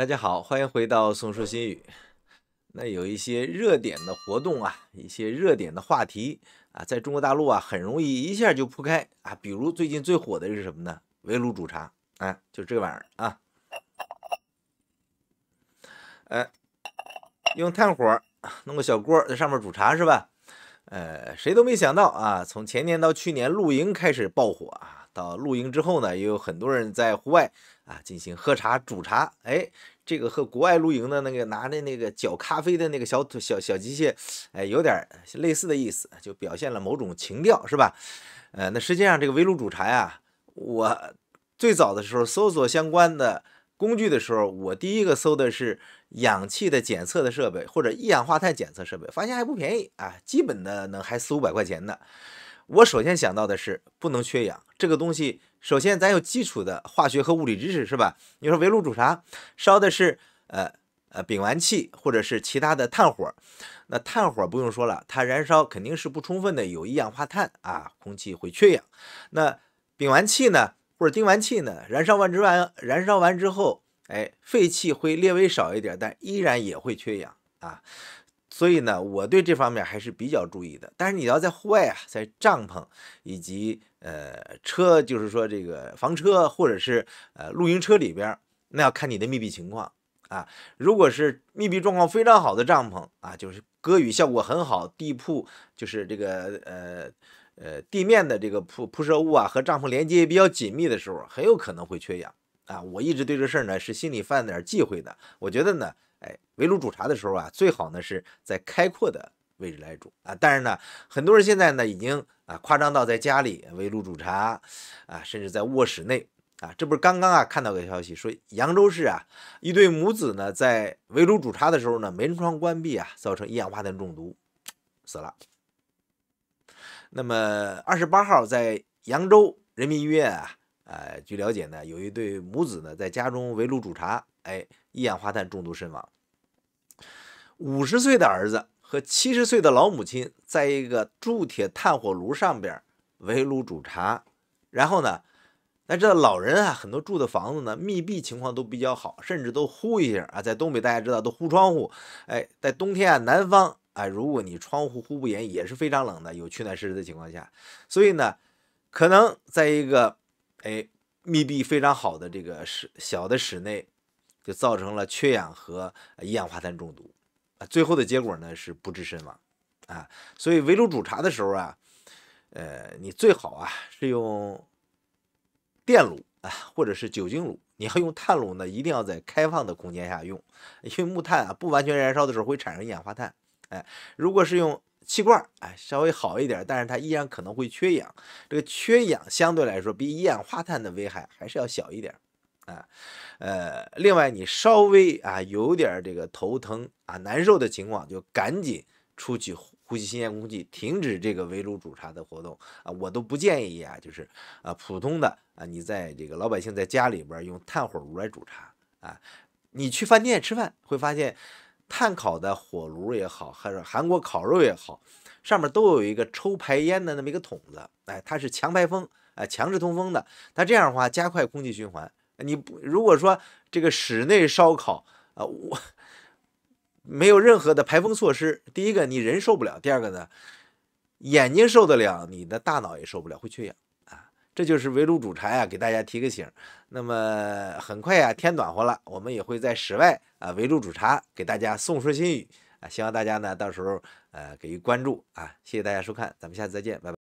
大家好，欢迎回到《松树心语》。那有一些热点的活动啊，一些热点的话题啊，在中国大陆啊，很容易一下就铺开啊。比如最近最火的是什么呢？围炉煮茶，哎，就这玩意儿啊。哎，用炭火弄个小锅在上面煮茶是吧？呃，谁都没想到啊，从前年到去年，露营开始爆火啊。到露营之后呢，也有很多人在户外啊进行喝茶、煮茶。哎，这个和国外露营的那个拿着那个搅咖啡的那个小小小机械，哎，有点类似的意思，就表现了某种情调，是吧？呃，那实际上这个围炉煮茶呀，我最早的时候搜索相关的工具的时候，我第一个搜的是氧气的检测的设备或者一氧化碳检测设备，发现还不便宜啊，基本的能还四五百块钱呢。我首先想到的是不能缺氧。这个东西，首先咱有基础的化学和物理知识是吧？你说围炉煮茶，烧的是呃呃丙烷气或者是其他的炭火，那炭火不用说了，它燃烧肯定是不充分的，有一氧化碳啊，空气会缺氧。那丙烷气呢，或者丁烷气呢，燃烧完之完燃烧完之后，哎，废气会略微少一点，但依然也会缺氧啊。所以呢，我对这方面还是比较注意的。但是你要在户外啊，在帐篷以及呃，车就是说这个房车或者是呃露营车里边那要看你的密闭情况啊。如果是密闭状况非常好的帐篷啊，就是隔雨效果很好，地铺就是这个呃呃地面的这个铺铺设物啊和帐篷连接比较紧密的时候，很有可能会缺氧啊。我一直对这事儿呢是心里犯点忌讳的。我觉得呢，哎，围炉煮茶的时候啊，最好呢是在开阔的。位置来煮啊！但是呢，很多人现在呢已经啊夸张到在家里围炉煮茶啊，甚至在卧室内啊，这不是刚刚啊看到个消息说，扬州市啊一对母子呢在围炉煮茶的时候呢门窗关闭啊，造成一氧化碳中毒，死了。那么二十八号在扬州人民医院啊，呃据了解呢有一对母子呢在家中围炉煮茶，哎一氧化碳中毒身亡，五十岁的儿子。和七十岁的老母亲在一个铸铁炭火炉上边围炉煮茶，然后呢，那这老人啊，很多住的房子呢，密闭情况都比较好，甚至都呼一下啊，在东北大家知道都呼窗户，哎，在冬天啊，南方啊，如果你窗户呼不严，也是非常冷的，有取暖设施的情况下，所以呢，可能在一个哎密闭非常好的这个室小的室内，就造成了缺氧和一氧化碳中毒。最后的结果呢是不治身亡啊，所以围炉煮茶的时候啊，呃，你最好啊是用电炉啊，或者是酒精炉。你要用炭炉呢，一定要在开放的空间下用，因为木炭啊不完全燃烧的时候会产生一氧化碳。哎，如果是用气罐哎，稍微好一点，但是它依然可能会缺氧。这个缺氧相对来说比一氧化碳的危害还是要小一点。啊，呃，另外你稍微啊有点这个头疼啊难受的情况，就赶紧出去呼吸新鲜空气，停止这个围炉煮茶的活动啊。我都不建议啊，就是啊普通的啊，你在这个老百姓在家里边用炭火炉来煮茶啊，你去饭店吃饭会发现，炭烤的火炉也好，还是韩国烤肉也好，上面都有一个抽排烟的那么一个筒子，哎，它是强排风，哎，强制通风的，它这样的话加快空气循环。你不如果说这个室内烧烤啊，我没有任何的排风措施。第一个，你人受不了；第二个呢，眼睛受得了，你的大脑也受不了，会缺氧啊。这就是围炉煮茶呀，给大家提个醒。那么很快呀，天暖和了，我们也会在室外啊围炉煮茶，给大家送说新语啊。希望大家呢到时候呃给予关注啊。谢谢大家收看，咱们下次再见，拜拜。